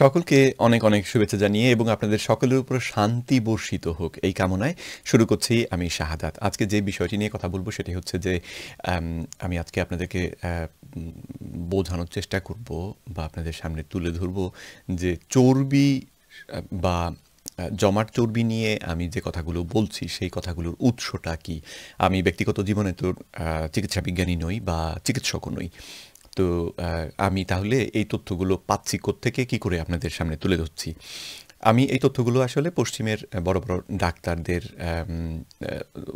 সকলকে অনেক অনেক শুভেচ্ছা জানিয়ে এবং আপনাদের সকলের উপর শান্তি বর্ষিত হোক এই কামনায় শুরু করছি আমি শাহাদাত আজকে যে বিষয়টি নিয়ে কথা বলবো সেটি হচ্ছে যে আমি আজকে আপনাদেরকে বোঝানোর চেষ্টা করব বা আপনাদের সামনে তুলে ধরব যে চর্বি বা জমাট চর্বি নিয়ে আমি যে কথাগুলো বলছি সেই কথাগুলোর উৎসটা কি আমি ব্যক্তিগত জীবনে তো চিকিৎসা বিজ্ঞানী নই বা চিকিৎসকও নই তো আমি তাহলে এই তথ্যগুলো পাচ্ছি থেকে কি করে আপনাদের সামনে তুলে ধরছি আমি এই তথ্যগুলো আসলে পশ্চিমের বড় বড় ডাক্তারদের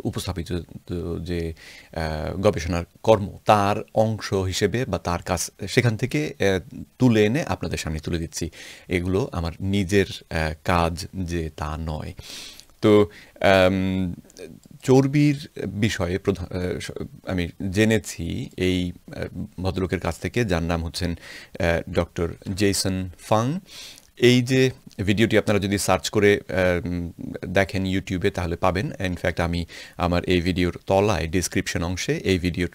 উপস্থাপিত যে গবেষণার কর্ম তার অংশ হিসেবে বা তার কাজ সেখান থেকে তুলে এনে আপনাদের সামনে তুলে দিচ্ছি এগুলো আমার নিজের কাজ যে তা নয় তো চর্বির বিষয়ে প্রধান আমি জেনেছি এই ভদ্রলোকের কাছ থেকে যার নাম হচ্ছেন ডক্টর জেসন ফাং এই যে ভিডিওটি আপনারা যদি সার্চ করে দেখেন ইউটিউবে তাহলে পাবেন ইনফ্যাক্ট আমি আমার এই ভিডিওর তলায় ডিসক্রিপশন অংশে এই ভিডিওর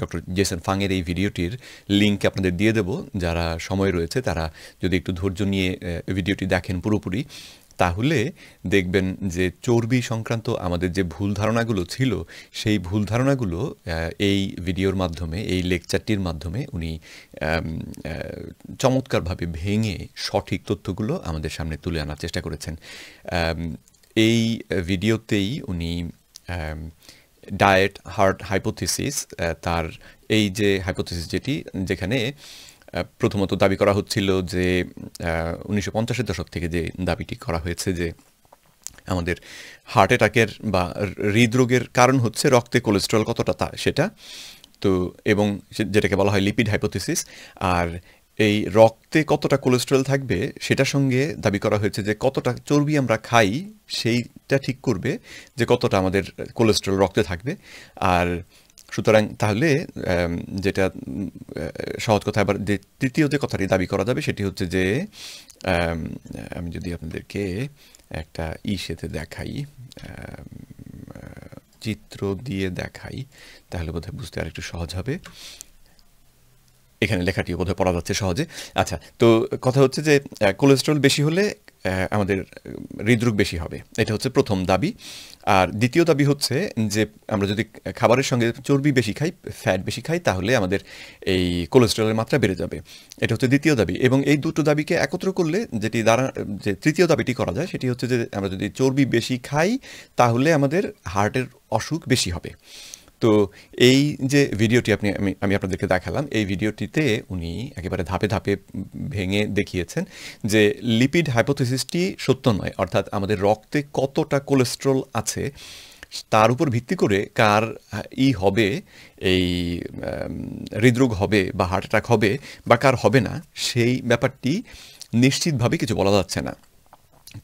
ডক্টর জেসন ফাংয়ের এই ভিডিওটির লিঙ্ক আপনাদের দিয়ে দেব যারা সময় রয়েছে তারা যদি একটু ধৈর্য নিয়ে ভিডিওটি দেখেন পুরোপুরি তাহলে দেখবেন যে চর্বি সংক্রান্ত আমাদের যে ভুল ধারণাগুলো ছিল সেই ভুল ধারণাগুলো এই ভিডিওর মাধ্যমে এই লেকচারটির মাধ্যমে উনি চমৎকারভাবে ভেঙে সঠিক তথ্যগুলো আমাদের সামনে তুলে আনার চেষ্টা করেছেন এই ভিডিওতেই উনি ডায়েট হার্ট হাইপোথিসিস তার এই যে হাইপোথিসিস যেটি যেখানে প্রথমত দাবি করা হচ্ছিল যে উনিশশো পঞ্চাশের দশক থেকে যে দাবিটি করা হয়েছে যে আমাদের হার্ট অ্যাটাকের বা হৃদরোগের কারণ হচ্ছে রক্তে কোলেস্ট্রল কতটা তা সেটা তো এবং যেটাকে বলা হয় লিপিড হাইপোথিসিস আর এই রক্তে কতটা কোলেস্ট্রল থাকবে সেটার সঙ্গে দাবি করা হয়েছে যে কতটা চর্বি আমরা খাই সেইটা ঠিক করবে যে কতটা আমাদের কোলেস্ট্রল রক্তে থাকবে আর সুতরাং তাহলে যেটা সহজ কথা আবার যে তৃতীয় যে কথাটি দাবি করা যাবে সেটি হচ্ছে যে আমি যদি আপনাদেরকে একটা ইসেতে দেখাই চিত্র দিয়ে দেখাই তাহলে বোধহয় বুঝতে আর একটু সহজ হবে এখানে লেখাটিও বোধহয় পড়া যাচ্ছে সহজে আচ্ছা তো কথা হচ্ছে যে কোলেস্ট্রল বেশি হলে আমাদের হৃদরোগ বেশি হবে এটা হচ্ছে প্রথম দাবি আর দ্বিতীয় দাবি হচ্ছে যে আমরা যদি খাবারের সঙ্গে চর্বি বেশি খাই ফ্যাট বেশি খাই তাহলে আমাদের এই কোলেস্ট্রলের মাত্রা বেড়ে যাবে এটা হচ্ছে দ্বিতীয় দাবি এবং এই দুটো দাবিকে একত্র করলে যেটি দ্বারা যে তৃতীয় দাবিটি করা যায় সেটি হচ্ছে যে আমরা যদি চর্বি বেশি খাই তাহলে আমাদের হার্টের অসুখ বেশি হবে তো এই যে ভিডিওটি আপনি আমি আমি আপনাদেরকে দেখালাম এই ভিডিওটিতে উনি একেবারে ধাপে ধাপে ভেঙে দেখিয়েছেন যে লিপিড হাইপোথিসিসটি সত্য নয় অর্থাৎ আমাদের রক্তে কতটা কোলেস্ট্রল আছে তার উপর ভিত্তি করে কার ই হবে এই হৃদরোগ হবে বা হার্ট অ্যাটাক হবে বা কার হবে না সেই ব্যাপারটি নিশ্চিতভাবে কিছু বলা যাচ্ছে না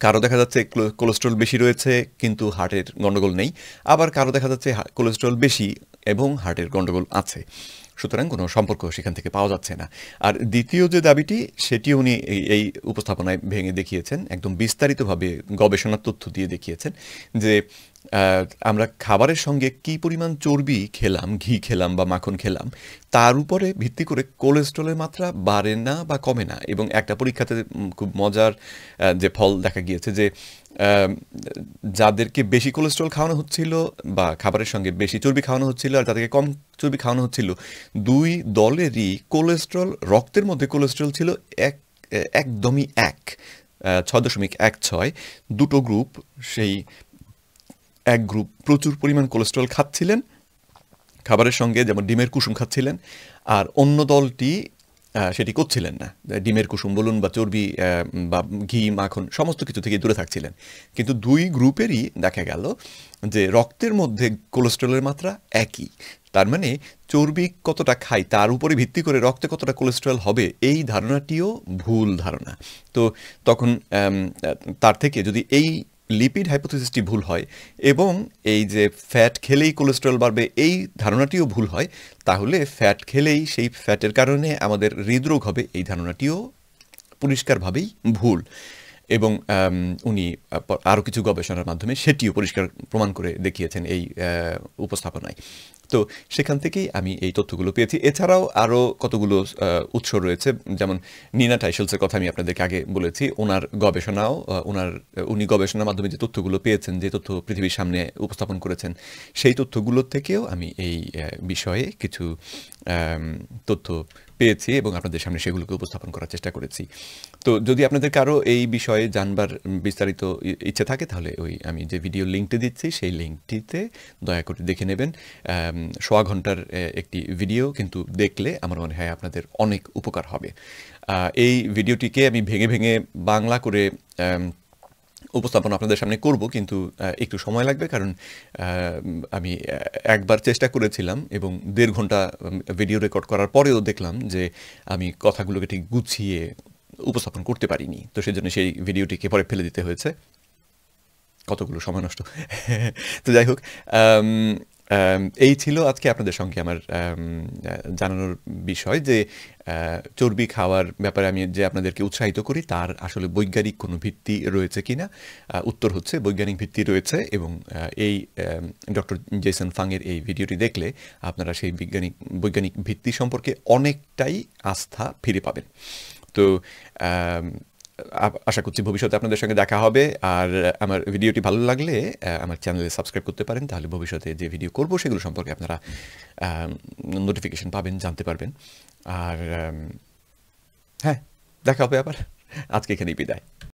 কারো দেখা যাচ্ছে কোলেস্ট্রল বেশি রয়েছে কিন্তু হার্টের গণ্ডগোল নেই আবার কারো দেখা যাচ্ছে কোলেস্ট্রল বেশি এবং হার্টের গণ্ডগোল আছে সুতরাং কোনো সম্পর্ক সেখান থেকে পাওয়া যাচ্ছে না আর দ্বিতীয় যে দাবিটি সেটি উনি এই উপস্থাপনায় ভেঙে দেখিয়েছেন একদম বিস্তারিতভাবে গবেষণার তথ্য দিয়ে দেখিয়েছেন যে আমরা খাবারের সঙ্গে কি পরিমাণ চর্বি খেলাম ঘি খেলাম বা মাখন খেলাম তার উপরে ভিত্তি করে কোলেস্ট্রলের মাত্রা বাড়ে না বা কমে না এবং একটা পরীক্ষাতে খুব মজার যে ফল দেখা গিয়েছে যে যাদেরকে বেশি কোলেস্ট্রল খাওয়ানো হচ্ছিল বা খাবারের সঙ্গে বেশি চর্বি খাওয়ানো হচ্ছিল আর তাদেরকে কম চর্বি খাওয়ানো হচ্ছিল দুই দলেরই কোলেস্ট্রল রক্তের মধ্যে কোলেস্ট্রল ছিল এক একদমই এক ছয় দশমিক এক ছয় দুটো গ্রুপ সেই এক গ্রুপ প্রচুর পরিমাণ কোলেস্ট্রল খাচ্ছিলেন খাবারের সঙ্গে যেমন ডিমের কুসুম খাচ্ছিলেন আর অন্য দলটি সেটি করছিলেন না ডিমের কুসুম বলুন বা চর্বি বা ঘি মাখন সমস্ত কিছু থেকে দূরে থাকছিলেন কিন্তু দুই গ্রুপেরই দেখা গেল যে রক্তের মধ্যে কোলেস্ট্রলের মাত্রা একই তার মানে চর্বি কতটা খাই তার উপরে ভিত্তি করে রক্তে কতটা কোলেস্ট্রল হবে এই ধারণাটিও ভুল ধারণা তো তখন তার থেকে যদি এই লিপিড হাইপোথিসিসটি ভুল হয় এবং এই যে ফ্যাট খেলেই কোলেস্ট্রল বাড়বে এই ধারণাটিও ভুল হয় তাহলে ফ্যাট খেলেই সেই ফ্যাটের কারণে আমাদের হৃদরোগ হবে এই ধারণাটিও পরিষ্কারভাবেই ভুল এবং উনি আরও কিছু গবেষণার মাধ্যমে সেটিও পরিষ্কার প্রমাণ করে দেখিয়েছেন এই উপস্থাপনায় তো সেখান থেকেই আমি এই তথ্যগুলো পেয়েছি এছাড়াও আরও কতগুলো উৎস রয়েছে যেমন নিনা টাইসেলসের কথা আমি আপনাদেরকে আগে বলেছি ওনার গবেষণাও ওনার উনি গবেষণার মাধ্যমে যে তথ্যগুলো পেয়েছেন যে তথ্য পৃথিবীর সামনে উপস্থাপন করেছেন সেই তথ্যগুলো থেকেও আমি এই বিষয়ে কিছু তথ্য পেয়েছি এবং আপনাদের সামনে সেগুলোকে উপস্থাপন করার চেষ্টা করেছি তো যদি আপনাদের কারো এই বিষয়ে জানবার বিস্তারিত ইচ্ছে থাকে তাহলে ওই আমি যে ভিডিও লিঙ্কটি দিচ্ছি সেই লিঙ্কটিতে দয়া করে দেখে নেবেন সোয়া ঘন্টার একটি ভিডিও কিন্তু দেখলে আমার মনে হয় আপনাদের অনেক উপকার হবে এই ভিডিওটিকে আমি ভেঙে ভেঙে বাংলা করে উপস্থাপন আপনাদের সামনে করব কিন্তু একটু সময় লাগবে কারণ আমি একবার চেষ্টা করেছিলাম এবং দেড় ঘন্টা ভিডিও রেকর্ড করার পরেও দেখলাম যে আমি কথাগুলোকে ঠিক গুছিয়ে উপস্থাপন করতে পারিনি তো সেজন্য সেই ভিডিওটিকে পরে ফেলে দিতে হয়েছে কতগুলো সময় নষ্ট তো যাই হোক এই ছিল আজকে আপনাদের সঙ্গে আমার জানানোর বিষয় যে চর্বি খাওয়ার ব্যাপারে আমি যে আপনাদেরকে উৎসাহিত করি তার আসলে বৈজ্ঞানিক কোনো ভিত্তি রয়েছে কি না উত্তর হচ্ছে বৈজ্ঞানিক ভিত্তি রয়েছে এবং এই ডক্টর জেসন ফাংয়ের এই ভিডিওটি দেখলে আপনারা সেই বৈজ্ঞানিক বৈজ্ঞানিক ভিত্তি সম্পর্কে অনেকটাই আস্থা ফিরে পাবেন তো আশা করছি ভবিষ্যতে আপনাদের সঙ্গে দেখা হবে আর আমার ভিডিওটি ভালো লাগলে আমার চ্যানেলে সাবস্ক্রাইব করতে পারেন তাহলে ভবিষ্যতে যে ভিডিও করব সেগুলো সম্পর্কে আপনারা নোটিফিকেশন পাবেন জানতে পারবেন আর হ্যাঁ দেখা হবে আবার আজকে এখানেই বিদায়